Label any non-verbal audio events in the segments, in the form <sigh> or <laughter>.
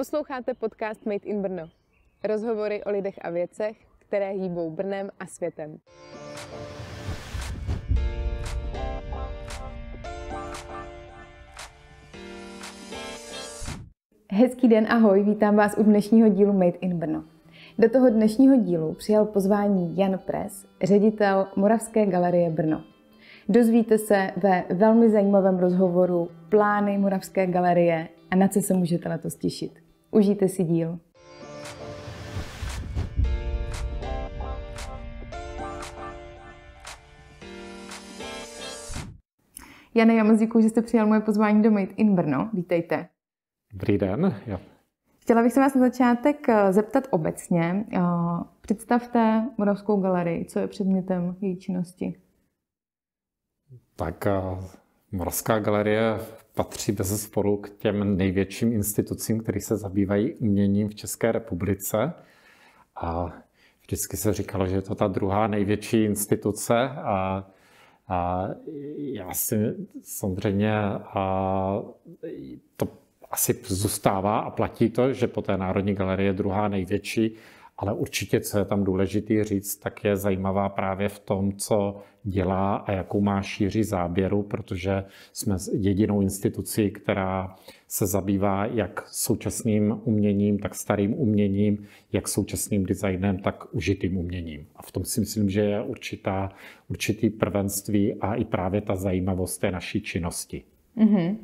Posloucháte podcast Made in Brno. Rozhovory o lidech a věcech, které hýbou Brnem a světem. Hezký den, ahoj, vítám vás u dnešního dílu Made in Brno. Do toho dnešního dílu přijal pozvání Jan Pres, ředitel Moravské galerie Brno. Dozvíte se ve velmi zajímavém rozhovoru plány Moravské galerie a na co se můžete letos těšit. Užijte si díl. Jane, já moc děkuji, že jste přijal moje pozvání do Made in Brno. Vítejte. Dobrý den. Jo. Chtěla bych se vás na začátek eh, zeptat obecně. Eh, představte Moravskou galerii. Co je předmětem její činnosti? Tak eh, Moravská galerie v patří bez sporu k těm největším institucím, které se zabývají uměním v České republice. A vždycky se říkalo, že je to ta druhá největší instituce a, a já si samozřejmě a to asi zůstává a platí to, že po té Národní galerie je druhá největší, ale určitě, co je tam důležitý říct, tak je zajímavá právě v tom, co dělá a jakou má šíři záběru, protože jsme jedinou institucí, která se zabývá jak současným uměním, tak starým uměním, jak současným designem, tak užitým uměním. A v tom si myslím, že je určitá, určitý prvenství a i právě ta zajímavost té naší činnosti. Mm-hmm.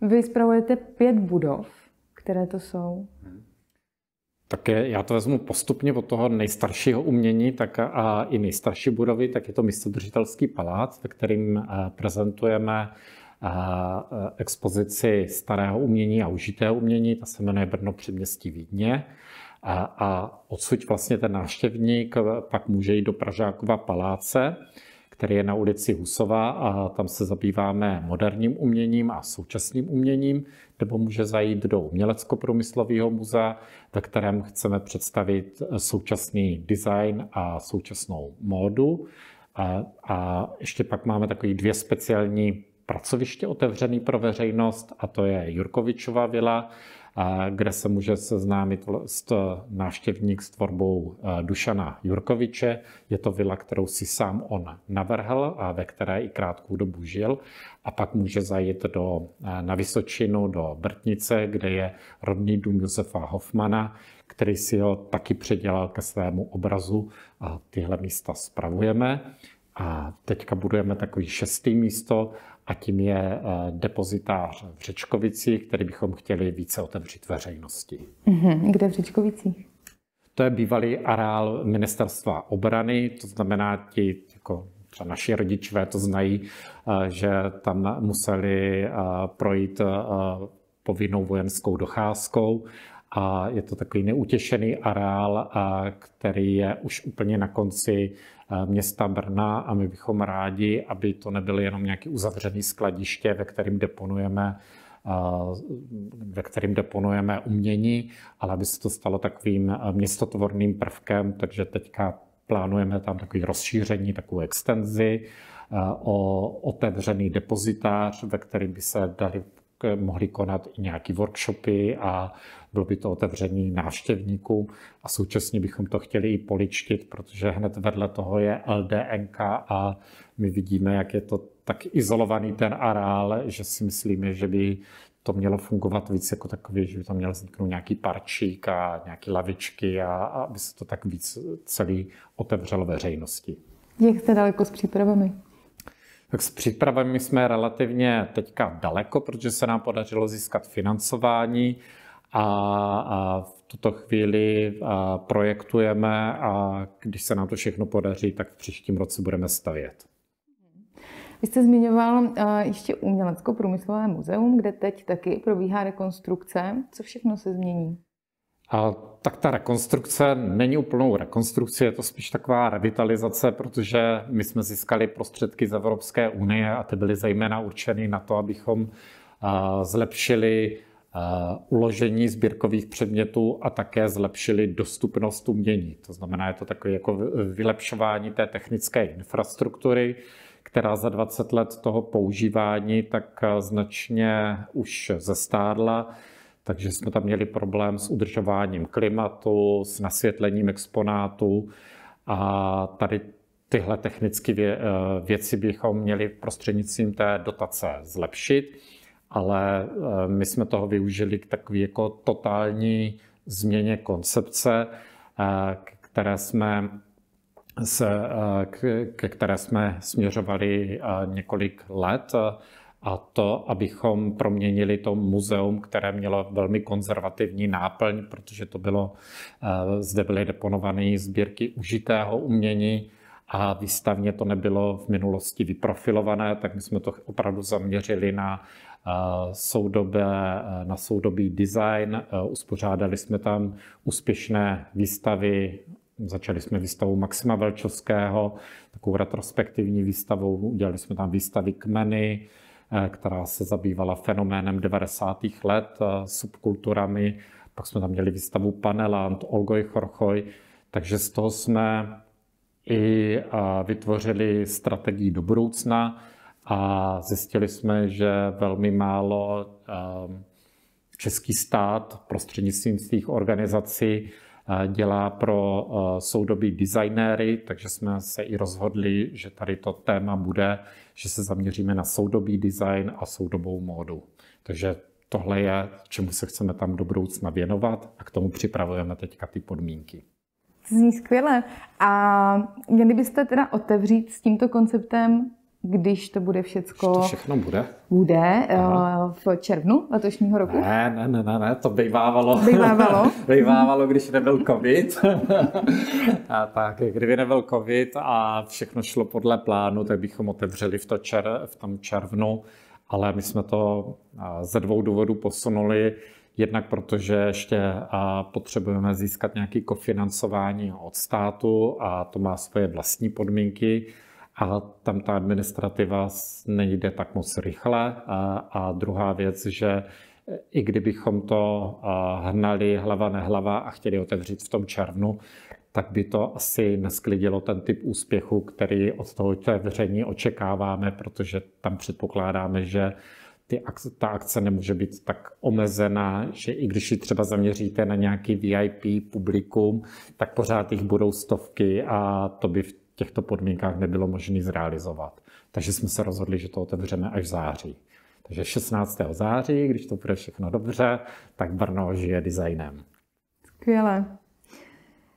Vy spravujete pět budov. Které to jsou? Hmm tak já to vezmu postupně od toho nejstaršího umění tak a, a i nejstarší budovy, tak je to místodržitelský palác, ve kterým eh, prezentujeme eh, eh, expozici starého umění a užitého umění, ta se jmenuje Brno předměstí Vídně. A, a odsud vlastně ten návštěvník pak může jít do Pražákova paláce, který je na ulici Husova a tam se zabýváme moderním uměním a současným uměním, nebo může zajít do umělecko-průmyslového muzea, ve kterém chceme představit současný design a současnou módu. A, a ještě pak máme takový dvě speciální pracoviště otevřené pro veřejnost, a to je Jurkovičova vila, kde se může seznámit návštěvník s tvorbou eh, Dušana Jurkoviče. Je to vila, kterou si sám on navrhl a ve které i krátkou dobu žil. A pak může zajít do, eh, na Vysočinu, do Brtnice, kde je rodný dům Josefa Hoffmana, který si ho taky předělal ke svému obrazu a tyhle místa spravujeme. A teďka budujeme takový šestý místo a tím je eh, depozitář v Řečkovici, který bychom chtěli více otevřít veřejnosti. Mhm. Kde v Řečkovici? To je bývalý areál ministerstva obrany, to znamená ti jako třeba naši rodičové to znají, eh, že tam museli eh, projít povinnou vojenskou docházkou a je to takový neutěšený areál, který je už úplně na konci Eh, města Brna a my bychom rádi, aby to nebyly jenom nějaké uzavřené skladiště, ve kterým deponujeme eh, ve kterým deponujeme umění, ale aby se to stalo takovým eh, městotvorným prvkem, takže teďka plánujeme tam takové rozšíření, takovou extenzi o otevřený depozitář, ve kterém by se dali Eh, mohli konat i nějaké workshopy a bylo by to otevřený návštěvníků a současně bychom to chtěli i poličtit, protože hned vedle toho je LDNK a my vidíme, jak je to tak izolovaný ten areál, že si myslíme, že by to mělo fungovat víc jako takový, že by tam měl vzniknout nějaký parčík a nějaké lavičky a, a aby se to tak víc celý otevřelo veřejnosti. Jak jste daleko s přípravami? Tak s přípravami jsme relativně teďka daleko, protože se nám podařilo získat financování a, a v tuto chvíli a projektujeme a když se nám to všechno podaří, tak v příštím roce budeme stavět. Vy jste zmiňoval e, ještě umělecko-průmyslové muzeum, kde teď taky probíhá rekonstrukce. Co všechno se změní? A tak ta rekonstrukce není úplnou rekonstrukci, je to spíš taková revitalizace, protože my jsme získali prostředky z Evropské unie a ty byly zejména určeny na to, abychom eh, zlepšili eh, uložení sbírkových předmětů a také zlepšili dostupnost umění. To znamená, je to takové jako vylepšování té technické infrastruktury, která za 20 let toho používání tak eh, značně už zestárla takže jsme tam měli problém s udržováním klimatu, s nasvětlením exponátů a tady tyhle technické vě, eh, věci bychom měli prostřednictvím té dotace zlepšit, ale eh, my jsme toho využili k takové jako totální změně koncepce, eh, které jsme se, ke které jsme směřovali několik let a to, abychom proměnili to muzeum, které mělo velmi konzervativní náplň, protože to bylo, eh, zde byly deponované sbírky užitého umění a výstavně to nebylo v minulosti vyprofilované, tak my jsme to opravdu zaměřili na eh, soudobé, eh, na soudobý design. Uspořádali jsme tam úspěšné výstavy Začali jsme výstavou Maxima Velčovského, takovou retrospektivní výstavou, udělali jsme tam výstavy kmeny, Eh, která se zabývala fenoménem 90. let, eh, subkulturami. Pak jsme tam měli výstavu Paneland, Olgoj Chorchoj, takže z toho jsme i eh, vytvořili strategii do budoucna a zjistili jsme, že velmi málo český stát prostřednictvím svých organizací Eh, dělá pro eh, soudobí designéry, takže jsme se i rozhodli, že tady to téma bude, že se zaměříme na soudobý design a soudobou módu. Takže tohle je, čemu se chceme tam do budoucna věnovat a k tomu připravujeme teďka ty podmínky. Zní skvěle. A měli byste teda otevřít s tímto konceptem když to bude všecko... Když to všechno bude? Bude eh, Aha. v červnu letošního roku. Ne, ne, ne, ne, ne to bývávalo. Bývávalo? <laughs> bývávalo, když nebyl covid. <laughs> a tak, kdyby nebyl covid a všechno šlo podle plánu, tak bychom otevřeli v, to čer, v tom červnu, ale my jsme to eh, ze dvou důvodů posunuli. Jednak protože ještě eh, potřebujeme získat nějaké kofinancování od státu a to má svoje vlastní podmínky a tam ta administrativa nejde tak moc rychle. A, a druhá věc, že e, i kdybychom to hnali hlava nehlava a chtěli otevřít v tom červnu, tak by to asi nesklidilo ten typ úspěchu, který od toho otevření očekáváme, protože tam předpokládáme, že ty akce, ta akce nemůže být tak omezená, že i když ji třeba zaměříte na nějaký VIP publikum, tak pořád jich budou stovky a to by v těchto podmínkách nebylo možné zrealizovat. Takže jsme se rozhodli, že to otevřeme až v září. Takže 16. září, když to bude všechno dobře, tak Brno žije designem. Skvěle.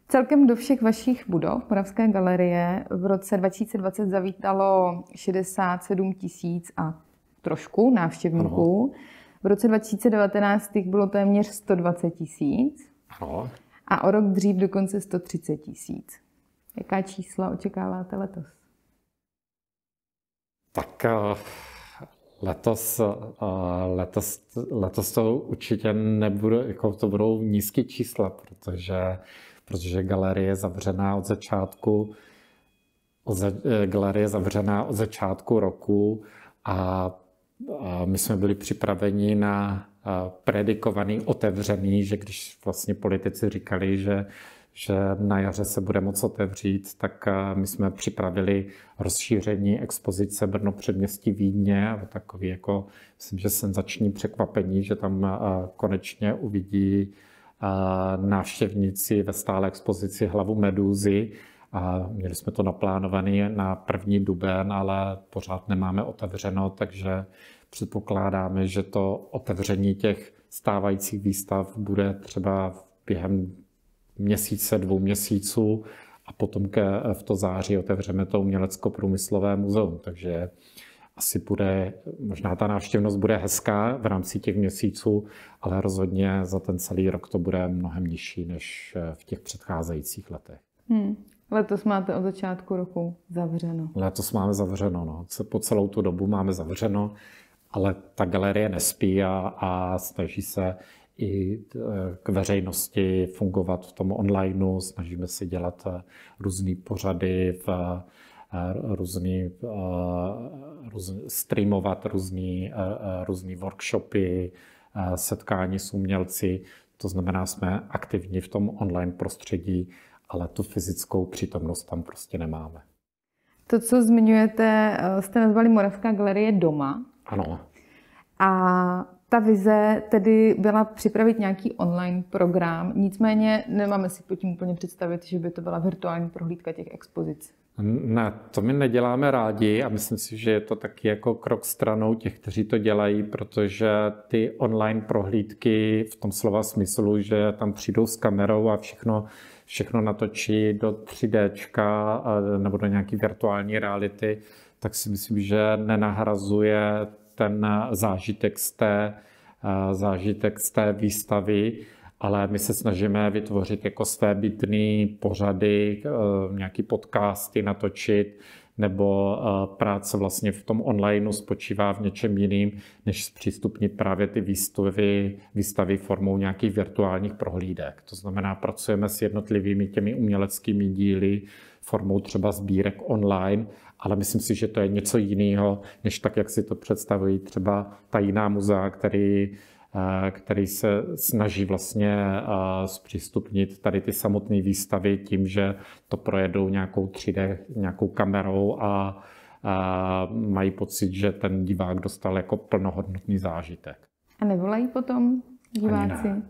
Celkem do všech vašich budov Moravské galerie v roce 2020 zavítalo 67 tisíc a trošku návštěvníků. Ano. V roce 2019 jich bylo téměř 120 tisíc. A o rok dřív dokonce 130 tisíc. Jaká čísla očekáváte letos? Tak eh, letos, eh, letos, letos to určitě nebude, jako to budou nízké čísla, protože, protože galerie je zavřená od začátku eh, galerie zavřená od začátku roku a, a my jsme byli připraveni na predikovaný otevřený, že když vlastně politici říkali, že že na jaře se bude moc otevřít, tak eh, my jsme připravili rozšíření expozice Brno předměstí Vídně, takový jako, myslím, že senzační překvapení, že tam eh, konečně uvidí eh, návštěvníci ve stále expozici hlavu medúzy. A měli jsme to naplánované na první duben, ale pořád nemáme otevřeno, takže předpokládáme, že to otevření těch stávajících výstav bude třeba během měsíce, dvou měsíců a potom ke, v to září otevřeme to umělecko-průmyslové muzeum. Takže asi bude, možná ta návštěvnost bude hezká v rámci těch měsíců, ale rozhodně za ten celý rok to bude mnohem nižší než eh, v těch předcházejících letech. Hmm. Letos máte od začátku roku zavřeno. Letos máme zavřeno, no. Po celou tu dobu máme zavřeno, ale ta galerie nespí a, a snaží se i eh, k veřejnosti fungovat v tom onlineu. Snažíme se dělat eh, různé pořady, v, eh, různý, růz, streamovat různé různý workshopy, setkání s umělci. To znamená, jsme aktivní v tom online prostředí, ale tu fyzickou přítomnost tam prostě nemáme. To, co zmiňujete, jste nazvali Moravská galerie doma. Ano. A ta vize tedy byla připravit nějaký online program, nicméně nemáme si pod tím úplně představit, že by to byla virtuální prohlídka těch expozic. Ne, to my neděláme rádi a myslím si, že je to taky jako krok stranou těch, kteří to dělají, protože ty online prohlídky v tom slova smyslu, že tam přijdou s kamerou a všechno, všechno natočí do 3D eh, nebo do nějaké virtuální reality, tak si myslím, že nenahrazuje ten zážitek z té, eh, zážitek z té výstavy, ale my se snažíme vytvořit jako své bytný pořady, eh, nějaký podcasty natočit, nebo eh, práce vlastně v tom onlineu spočívá v něčem jiným, než zpřístupnit právě ty výstavy, výstavy formou nějakých virtuálních prohlídek. To znamená, pracujeme s jednotlivými těmi uměleckými díly formou třeba sbírek online, ale myslím si, že to je něco jiného, než tak, jak si to představují třeba ta jiná muzea, který, eh, který se snaží vlastně eh, zpřístupnit tady ty samotné výstavy tím, že to projedou nějakou 3D, nějakou kamerou a, a eh, mají pocit, že ten divák dostal jako plnohodnotný zážitek. A nevolají potom diváci? Ani ne.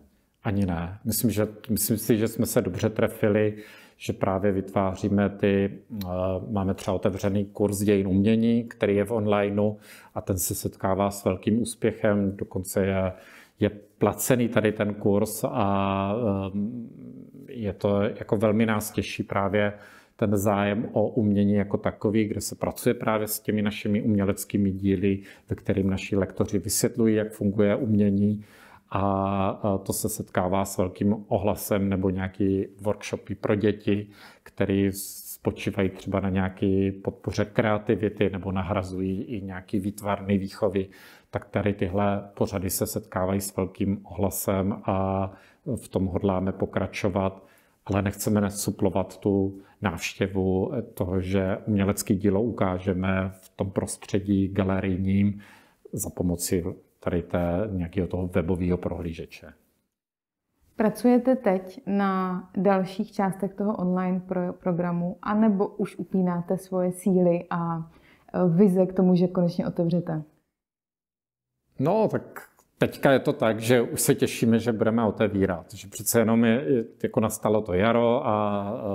Ani ne. Myslím, že, myslím si, že jsme se dobře trefili že právě vytváříme ty, eh, máme třeba otevřený kurz dějin umění, který je v onlineu a ten se setkává s velkým úspěchem, dokonce je, je placený tady ten kurz a eh, je to jako velmi nás těší právě ten zájem o umění jako takový, kde se pracuje právě s těmi našimi uměleckými díly, ve kterým naši lektoři vysvětlují, jak funguje umění a to se setkává s velkým ohlasem nebo nějaký workshopy pro děti, které spočívají třeba na nějaké podpoře kreativity nebo nahrazují i nějaký výtvarný výchovy, tak tady tyhle pořady se setkávají s velkým ohlasem a v tom hodláme pokračovat, ale nechceme nesuplovat tu návštěvu, to, že umělecké dílo ukážeme v tom prostředí galerijním za pomoci tady té, nějakého toho webového prohlížeče. Pracujete teď na dalších částech toho online pro, programu, anebo už upínáte svoje síly a e, vize k tomu, že konečně otevřete? No, tak teďka je to tak, že už se těšíme, že budeme otevírat. Že přece jenom je, jako nastalo to jaro a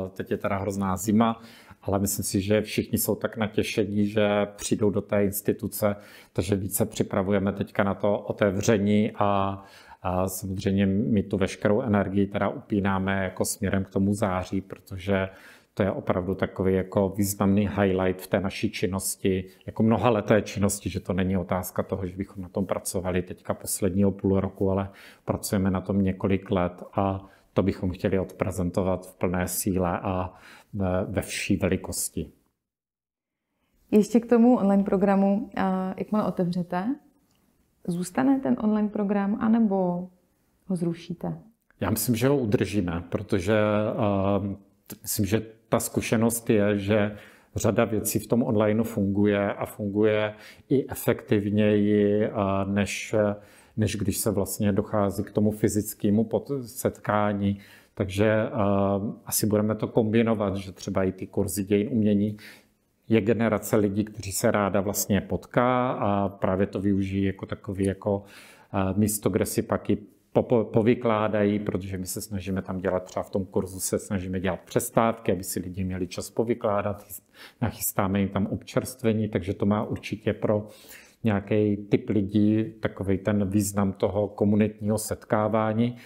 e, teď je teda hrozná zima ale myslím si, že všichni jsou tak natěšení, že přijdou do té instituce, takže více připravujeme teďka na to otevření a, a samozřejmě my tu veškerou energii teda upínáme jako směrem k tomu září, protože to je opravdu takový jako významný highlight v té naší činnosti, jako mnoha leté činnosti, že to není otázka toho, že bychom na tom pracovali teďka posledního půl roku, ale pracujeme na tom několik let a to bychom chtěli odprezentovat v plné síle a e, ve vší velikosti. Ještě k tomu online programu, jakmile otevřete, zůstane ten online program, anebo ho zrušíte? Já myslím, že ho udržíme, protože uh, myslím, že ta zkušenost je, že řada věcí v tom online funguje a funguje i efektivněji, uh, než než když se vlastně dochází k tomu fyzickému setkání. Takže uh, asi budeme to kombinovat, že třeba i ty kurzy dějin umění je generace lidí, kteří se ráda vlastně potká a právě to využijí jako takový jako eh, místo, kde si pak i povykládají, protože my se snažíme tam dělat, třeba v tom kurzu se snažíme dělat přestávky, aby si lidi měli čas povykládat, nachystáme jim tam občerstvení, takže to má určitě pro nějaký typ lidí, takový ten význam toho komunitního setkávání,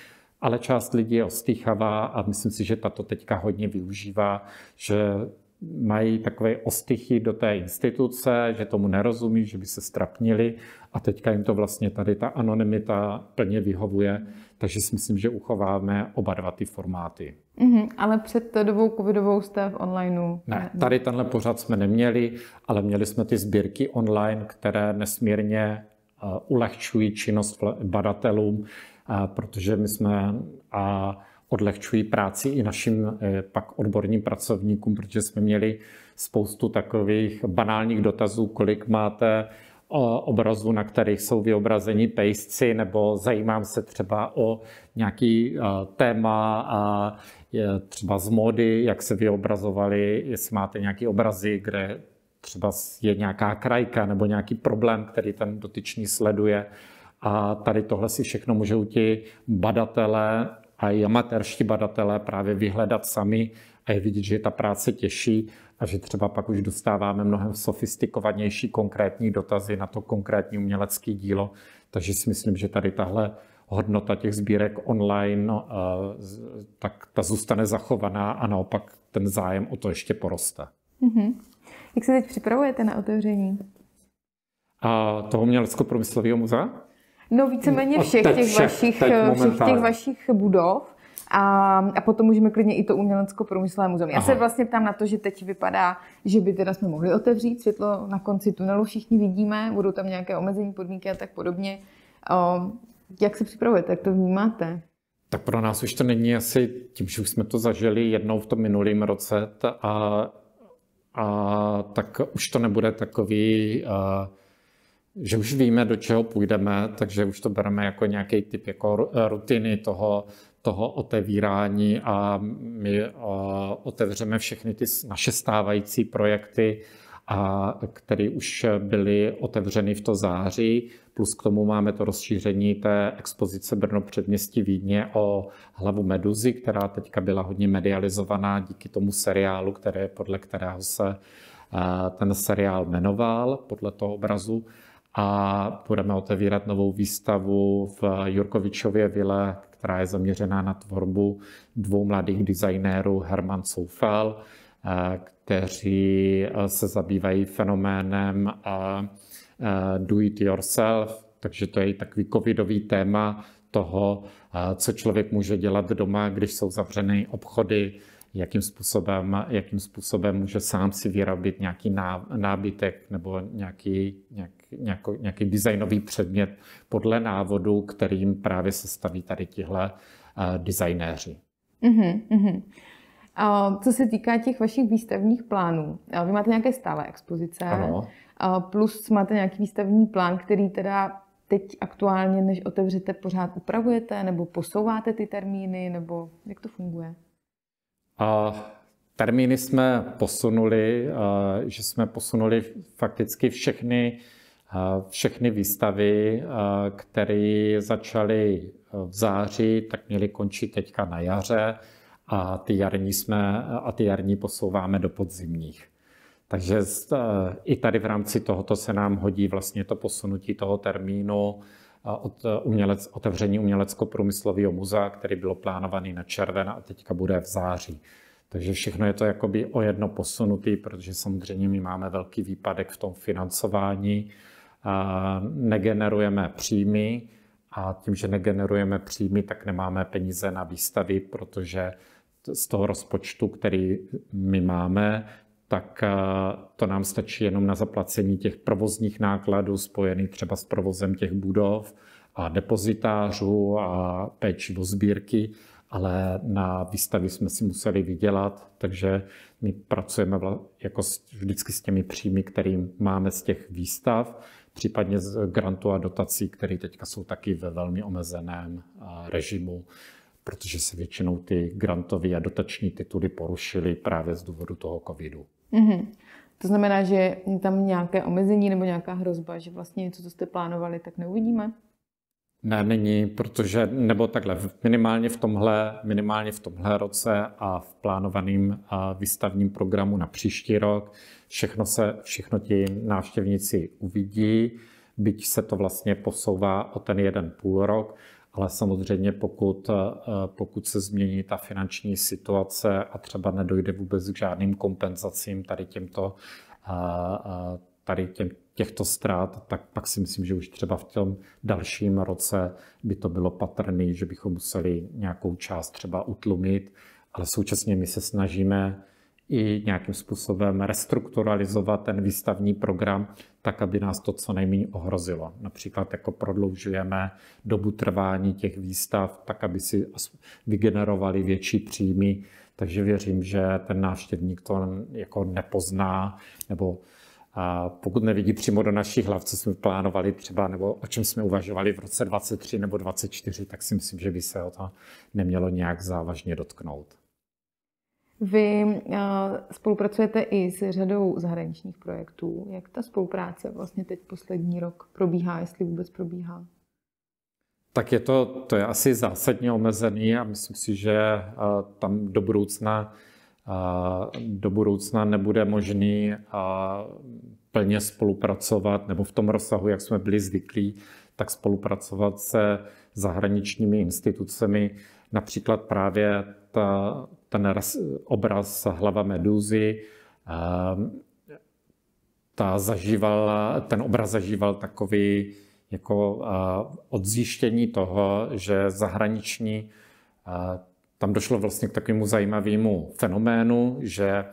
ale část lidí je ostýchavá a myslím si, že tato teďka hodně využívá, že mají takové ostychy do té instituce, že tomu nerozumí, že by se strapnili a teďka jim to vlastně tady ta anonymita plně vyhovuje, takže si myslím, že uchováme oba dva ty formáty. Mm-hmm, ale před dobou covidovou jste v onlineu? Ne, tady tenhle pořád jsme neměli, ale měli jsme ty sbírky online, které nesmírně eh, ulehčují činnost badatelům, eh, protože my jsme a odlehčují práci i našim eh, pak odborním pracovníkům, protože jsme měli spoustu takových banálních dotazů, kolik máte eh, obrazů, na kterých jsou vyobrazeni pejsci, nebo zajímám se třeba o nějaký eh, téma a třeba z módy, jak se vyobrazovali, jestli máte nějaké obrazy, kde třeba je nějaká krajka nebo nějaký problém, který ten dotyčný sleduje. A tady tohle si všechno můžou ti badatelé a i amatérští badatelé právě vyhledat sami a je vidět, že je ta práce těžší a že třeba pak už dostáváme mnohem sofistikovanější konkrétní dotazy na to konkrétní umělecké dílo. Takže si myslím, že tady tahle hodnota těch sbírek online, eh, tak ta zůstane zachovaná a naopak ten zájem o to ještě poroste. Mm-hmm. Jak se teď připravujete na otevření? A toho umělecko-průmyslového muzea? No víceméně všech těch, všech, vašich, eh, všech těch vašich budov. A, a potom můžeme klidně i to umělecko-průmyslové muzeum. Já Aha. se vlastně ptám na to, že teď vypadá, že by teda jsme mohli otevřít světlo na konci tunelu, všichni vidíme, budou tam nějaké omezení podmínky a tak podobně. O, ehm, jak se připravujete, jak to vnímáte? Tak pro nás už to není asi tím, že už jsme to zažili jednou v tom minulém roce a, a tak už to nebude takový A, eh, že už víme, do čeho půjdeme, takže už to bereme jako nějaký typ jako rutiny toho, toho otevírání a my otevřeme všechny ty naše stávající projekty, a které už byly otevřeny v to září. Plus k tomu máme to rozšíření té expozice Brno předměstí Vídně o hlavu Meduzy, která teďka byla hodně medializovaná díky tomu seriálu, které, podle kterého se ten seriál jmenoval, podle toho obrazu a budeme otevírat novou výstavu v Jurkovičově vile, která je zaměřená na tvorbu dvou mladých designérů Herman Soufal, kteří se zabývají fenoménem do it yourself, takže to je takový covidový téma toho, co člověk může dělat doma, když jsou zavřeny obchody, jakým způsobem, jakým způsobem může sám si vyrobit nějaký nábytek nebo nějaký, nějak, nějako, nějaký designový předmět podle návodu, kterým právě se staví tady tihle eh, designéři. Mm-hmm, A co se týká těch vašich výstavních plánů, eh, vy máte nějaké stále expozice, ano. Eh, plus máte nějaký výstavní plán, který teda teď aktuálně, než otevřete, pořád upravujete nebo posouváte ty termíny, nebo jak to funguje? A termíny jsme posunuli, že jsme posunuli fakticky všechny, všechny výstavy, které začaly v září, tak měly končit teďka na jaře a ty jarní, jsme, a ty jarní posouváme do podzimních. Takže i tady v rámci tohoto se nám hodí vlastně to posunutí toho termínu, od eh, umělec, otevření umělecko-průmyslového muzea, který bylo plánovaný na červen a teďka bude v září. Takže všechno je to jakoby o jedno posunutý, protože samozřejmě my máme velký výpadek v tom financování, negenerujeme příjmy a tím, že negenerujeme příjmy, tak nemáme peníze na výstavy, protože z toho rozpočtu, který my máme, tak eh, to nám stačí jenom na zaplacení těch provozních nákladů spojených třeba s provozem těch budov a depozitářů a péči o sbírky, ale na výstavy jsme si museli vydělat, takže my pracujeme jako vždycky s těmi příjmy, kterým máme z těch výstav, případně z grantů a dotací, které teďka jsou taky ve velmi omezeném eh, režimu, protože se většinou ty grantové a dotační tituly porušily právě z důvodu toho covidu. Mm-hmm. To znamená, že je tam nějaké omezení nebo nějaká hrozba, že vlastně něco, co jste plánovali, tak neuvidíme? Ne, není, protože, nebo takhle, minimálně v tomhle, minimálně v tomhle roce a v plánovaném výstavním programu na příští rok všechno se, všechno ti návštěvníci uvidí, byť se to vlastně posouvá o ten jeden půl rok, ale samozřejmě pokud, eh, pokud se změní ta finanční situace a třeba nedojde vůbec k žádným kompenzacím tady těmto eh, eh, tady těm, těchto ztrát, tak pak si myslím, že už třeba v tom dalším roce by to bylo patrné, že bychom museli nějakou část třeba utlumit, ale současně my se snažíme i nějakým způsobem restrukturalizovat ten výstavní program tak, aby nás to co nejméně ohrozilo. Například jako prodloužujeme dobu trvání těch výstav tak, aby si vygenerovali větší příjmy, takže věřím, že ten návštěvník to jako nepozná nebo a pokud nevidí přímo do našich hlav, co jsme plánovali třeba, nebo o čem jsme uvažovali v roce 23 nebo 24, tak si myslím, že by se o to nemělo nějak závažně dotknout. Vy eh, spolupracujete i s řadou zahraničních projektů. Jak ta spolupráce vlastně teď poslední rok probíhá, jestli vůbec probíhá? Tak je to, to je asi zásadně omezený a myslím si, že eh, tam do budoucna, eh, do budoucna nebude možný plně spolupracovat, nebo v tom rozsahu, jak jsme byli zvyklí, tak spolupracovat se zahraničními institucemi. Například právě ta, ten obraz hlava meduzy, ta zažívala, ten obraz zažíval takový jako odzjištění toho, že zahraniční, tam došlo vlastně k takovému zajímavému fenoménu, že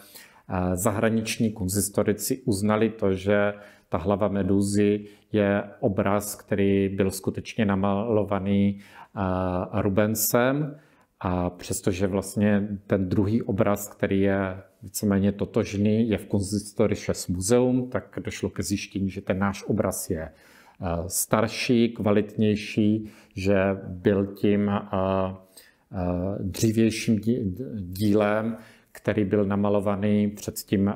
zahraniční kunzistorici uznali to, že ta hlava meduzy je obraz, který byl skutečně namalovaný Rubensem, a přestože vlastně ten druhý obraz, který je víceméně totožný, je v konzistory 6 muzeum, tak došlo ke zjištění, že ten náš obraz je eh, starší, kvalitnější, že byl tím eh, eh, dřívějším dílem, který byl namalovaný před tím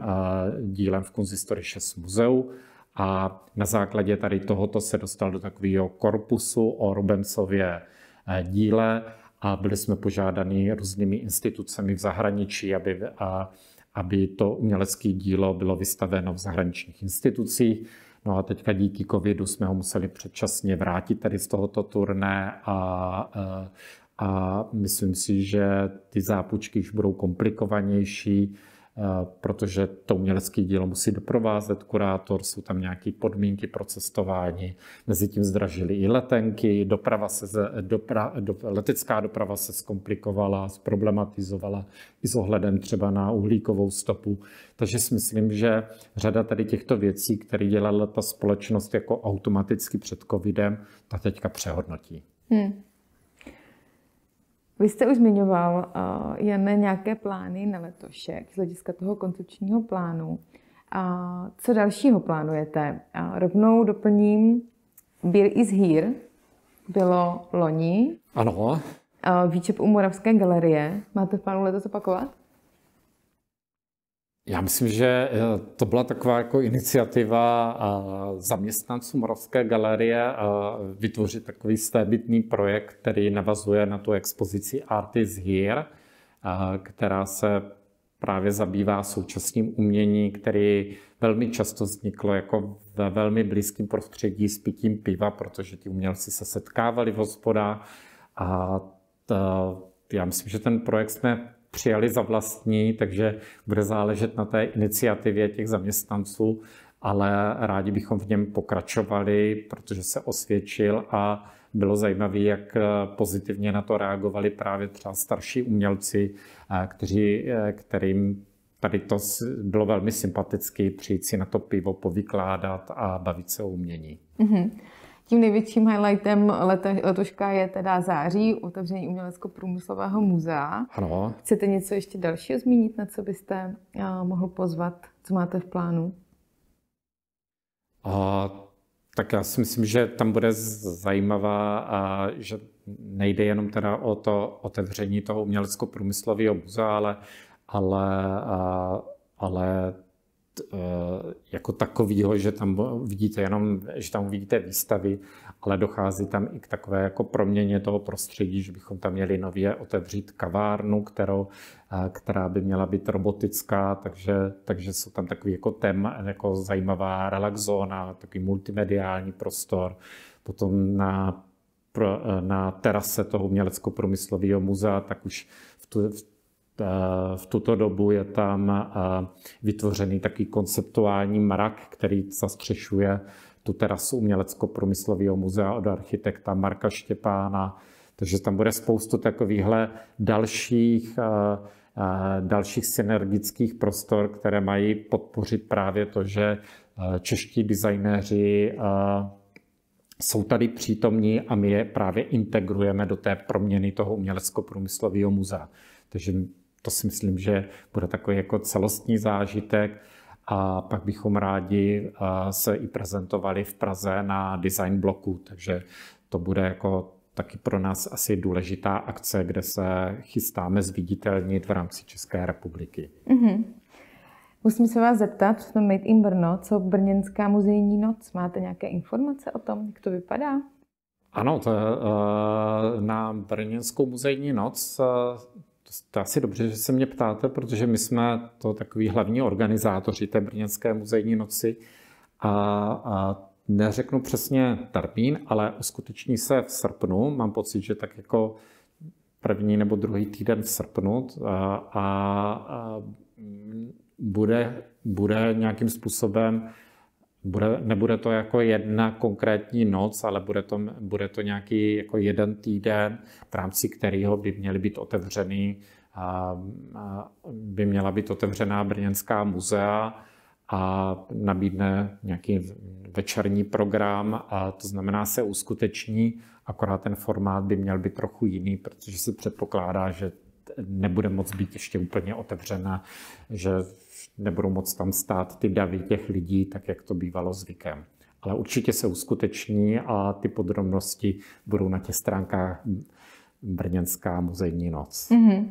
dílem v konzistory 6 muzeu. A na základě tady tohoto se dostal do takového korpusu o Rubensově díle a byli jsme požádaní různými institucemi v zahraničí, aby, a, aby to umělecké dílo bylo vystaveno v zahraničních institucích. No a teďka díky covidu jsme ho museli předčasně vrátit tady z tohoto turné a, a, a myslím si, že ty zápučky už budou komplikovanější Eh, protože to umělecké dílo musí doprovázet kurátor, jsou tam nějaké podmínky pro cestování, mezi tím zdražily i letenky, doprava se, dopra, do, letecká doprava se zkomplikovala, zproblematizovala i s ohledem třeba na uhlíkovou stopu. Takže si myslím, že řada tady těchto věcí, které dělala ta společnost jako automaticky před covidem, ta teďka přehodnotí. Hmm. Vy jste už zmiňoval, uh, eh, Jane, nějaké plány na letošek z hlediska toho koncepčního plánu. A co dalšího plánujete? A rovnou doplním, Beer is here bylo loni. Ano. A eh, výčep u Moravské galerie. Máte v plánu letos opakovat? Já myslím, že eh, to byla taková jako iniciativa eh, zaměstnanců Moravské galerie eh, vytvořit takový stébitný projekt, který navazuje na tu expozici Art is Here, která se právě zabývá současným umění, který velmi často vzniklo jako ve velmi blízkém prostředí s pitím piva, protože ti umělci se setkávali v hospodách a ta, já myslím, že ten projekt jsme přijali za vlastní, takže bude záležet na té iniciativě těch zaměstnanců, ale rádi bychom v něm pokračovali, protože se osvědčil a bylo zajímavé, jak pozitivně na to reagovali právě třeba starší umělci, eh, kteří, eh, kterým tady to bylo velmi sympatické přijít si na to pivo povykládat a bavit se o umění. Mm-hmm. Tím největším highlightem leto, letoška je teda září, otevření umělecko-průmyslového muzea. Ano. Chcete něco ještě dalšího zmínit, na co byste eh, mohl pozvat, co máte v plánu? A, tak já si myslím, že tam bude zajímavá, a, že nejde jenom teda o to otevření toho umělecko-průmyslového muzea, ale, ale, a, eh, ale Eh, jako takovýho, že tam vidíte jenom, že tam vidíte výstavy, ale dochází tam i k takové jako proměně toho prostředí, že bychom tam měli nově otevřít kavárnu, kterou, eh, která by měla být robotická, takže, takže jsou tam takový jako, téma, jako zajímavá zóna, takový multimediální prostor. Potom na, eh, na terase toho umělecko-průmyslového muzea, tak už v, tu, v Eh, v tuto dobu je tam eh, vytvořený takový konceptuální mrak, který zastřešuje tu terasu umělecko-průmyslového muzea od architekta Marka Štěpána. Takže tam bude spoustu takovýchhle dalších, eh, dalších synergických prostor, které mají podpořit právě to, že čeští designéři jsou tady přítomní a my je právě integrujeme do té proměny toho umělecko-průmyslového muzea. Takže to si myslím, že bude takový jako celostní zážitek. A pak bychom rádi eh, se i prezentovali v Praze na design bloku, takže to bude jako taky pro nás asi důležitá akce, kde se chystáme zviditelnit v rámci České republiky. Mm-hmm. Musím se vás zeptat, v tom Made in Brno, co Brněnská muzejní noc, máte nějaké informace o tom, jak to vypadá? Ano, to, eh, na Brněnskou muzejní noc eh, to je asi dobře, že se mě ptáte, protože my jsme to takový hlavní organizátoři té brněnské muzejní noci a, a neřeknu přesně termín, ale uskuteční se v srpnu. Mám pocit, že tak jako první nebo druhý týden v srpnu a, a, a bude, bude nějakým způsobem bude, nebude to jako jedna konkrétní noc, ale bude to, bude to nějaký jako jeden týden, v rámci kterého by měly být otevřený, a, a by měla být otevřená brněnská muzea a nabídne nějaký večerní program, a to znamená se uskuteční, akorát ten formát by měl být trochu jiný, protože se předpokládá, že nebude moc být ještě úplně otevřena, že nebudou moc tam stát ty davy těch lidí, tak jak to bývalo zvykem. Ale určitě se uskuteční a ty podrobnosti budou na těch stránkách Brněnská muzejní noc. Mm-hmm.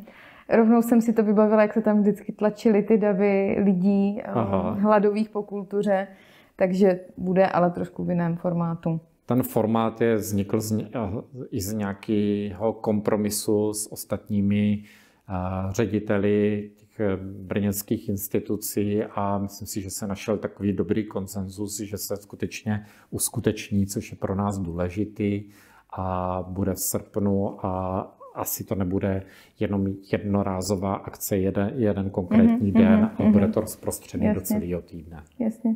Rovnou jsem si to vybavila, jak se tam vždycky tlačily ty davy lidí Aha. Eh, hladových po kultuře, takže bude ale trošku v jiném formátu ten formát je vznikl z, i z nějakého kompromisu s ostatními eh, řediteli těch eh, brněnských institucí a myslím si, že se našel takový dobrý konsenzus, že se skutečně uskuteční, což je pro nás důležitý a bude v srpnu a asi to nebude jenom jednorázová akce jeden, jeden konkrétní mm-hmm, den, mm-hmm, ale mhm. bude to rozprostřené do celého týdne. Jasně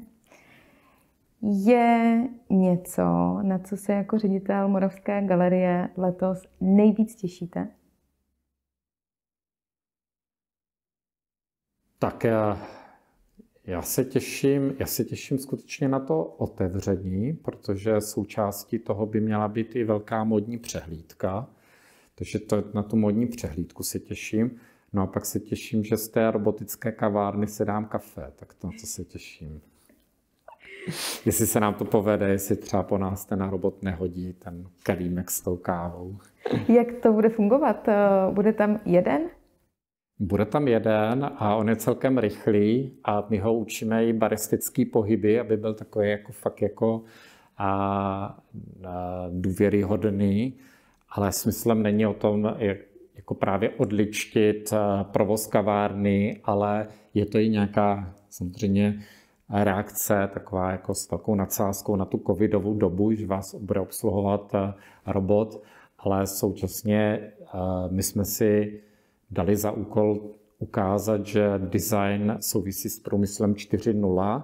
je něco, na co se jako ředitel Moravské galerie letos nejvíc těšíte? Tak já já se těším, já se těším skutečně na to otevření, protože součástí toho by měla být i velká modní přehlídka. Takže to, na tu modní přehlídku se těším. No a pak se těším, že z té robotické kavárny se dám kafe, tak na to se těším jestli se nám to povede, jestli třeba po nás ten robot nehodí ten kelímek s tou kávou. Jak to bude fungovat? Eh, bude tam jeden? Bude tam jeden a on je celkem rychlý a my ho učíme i baristický pohyby, aby byl takový jako fakt jako a, a důvěryhodný, ale smyslem není o tom, jak, jako právě odličtit eh, provoz kavárny, ale je to i nějaká samozřejmě reakce, taková jako s takovou nadsázkou na tu covidovou dobu, že vás bude obsluhovat eh, robot, ale současně eh, my jsme si dali za úkol ukázat, že design souvisí s průmyslem 4.0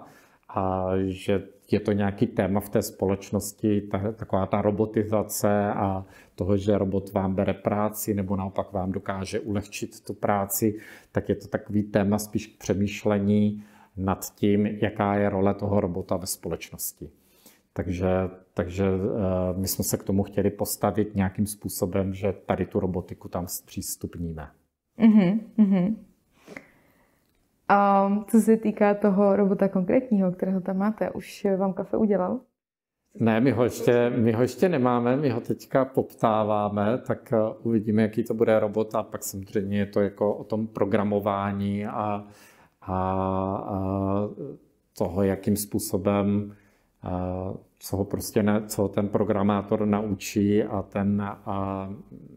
a že je to nějaký téma v té společnosti, ta, taková ta robotizace a toho, že robot vám bere práci nebo naopak vám dokáže ulehčit tu práci, tak je to takový téma spíš k přemýšlení, nad tím, jaká je role toho robota ve společnosti. Takže, takže eh, my jsme se k tomu chtěli postavit nějakým způsobem, že tady tu robotiku tam zpřístupníme. Uh-huh, uh-huh. A co se týká toho robota konkrétního, kterého tam máte, už vám kafe udělal? Ne, my ho, ještě, my ho ještě nemáme, my ho teďka poptáváme, tak eh, uvidíme, jaký to bude robot a pak samozřejmě je to jako o tom programování a a toho, jakým způsobem, co ho, prostě ne, co ten programátor naučí a, ten, a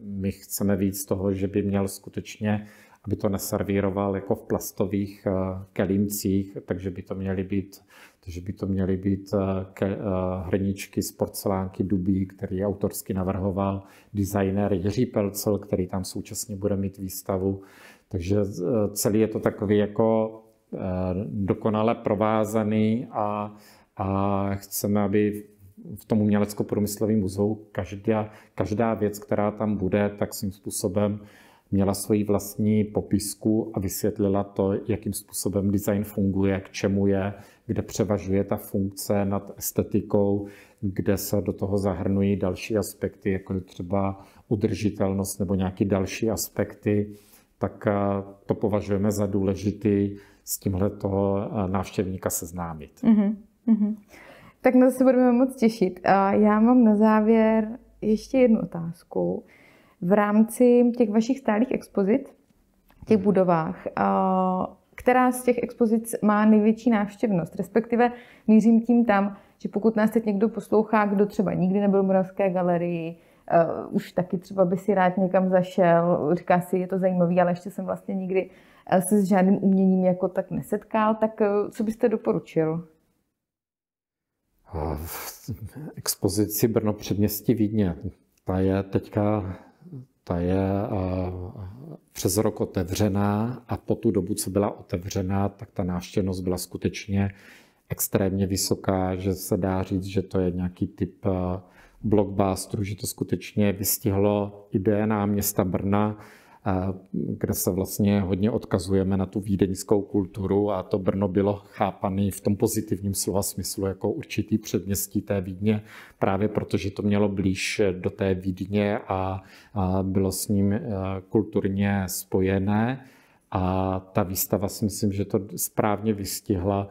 my chceme víc toho, že by měl skutečně, aby to neservíroval jako v plastových kelímcích, takže by to měly být, takže by to měly být ke, hrničky z porcelánky Dubí, který autorsky navrhoval designér Jiří Pelcel, který tam současně bude mít výstavu. Takže eh, celý je to takový jako eh, dokonale provázaný a, a chceme, aby v tom umělecko-průmyslovém muzeu každá, každá věc, která tam bude, tak svým způsobem měla svoji vlastní popisku a vysvětlila to, jakým způsobem design funguje, k čemu je, kde převažuje ta funkce nad estetikou, kde se do toho zahrnují další aspekty, jako třeba udržitelnost nebo nějaké další aspekty tak eh, to považujeme za důležitý s tímhleto eh, návštěvníka seznámit. Mm-hmm, mm-hmm. Tak na to se budeme moc těšit. Já mám na závěr ještě jednu otázku. V rámci těch vašich stálých expozic, těch mm-hmm. budovách, eh, která z těch expozic má největší návštěvnost? Respektive mířím tím tam, že pokud nás teď někdo poslouchá, kdo třeba nikdy nebyl v Moravské galerii, uh, už taky třeba by si rád někam zašel, říká si, je to zajímavý, ale ještě jsem vlastně nikdy eh, se s žádným uměním jako tak nesetkal, tak uh, co byste doporučil? Expozici Brno předměstí Vídně. Ta je teďka ta je přes rok otevřená a po tu dobu, co byla otevřená, tak ta návštěvnost byla skutečně extrémně vysoká, že se dá říct, že to je nějaký typ blockbusteru, že to skutečně vystihlo DNA města Brna, kde se vlastně hodně odkazujeme na tu vídeňskou kulturu a to Brno bylo chápané v tom pozitivním slova smyslu jako určitý předměstí té Vídně, právě protože to mělo blíž do té Vídně a bylo s ním kulturně spojené. A ta výstava si myslím, že to správně vystihla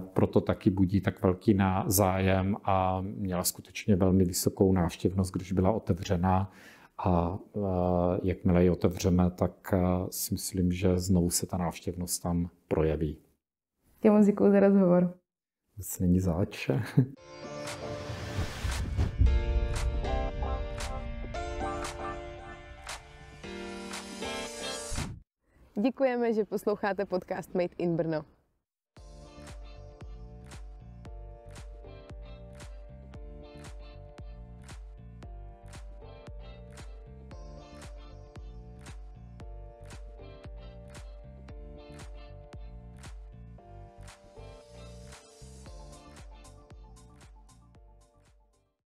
proto taky budí tak velký na zájem a měla skutečně velmi vysokou návštěvnost, když byla otevřená. A jakmile ji otevřeme, tak si myslím, že znovu se ta návštěvnost tam projeví. Já moc děkuji za rozhovor. Vůbec není zač. Děkujeme, že posloucháte podcast Made in Brno.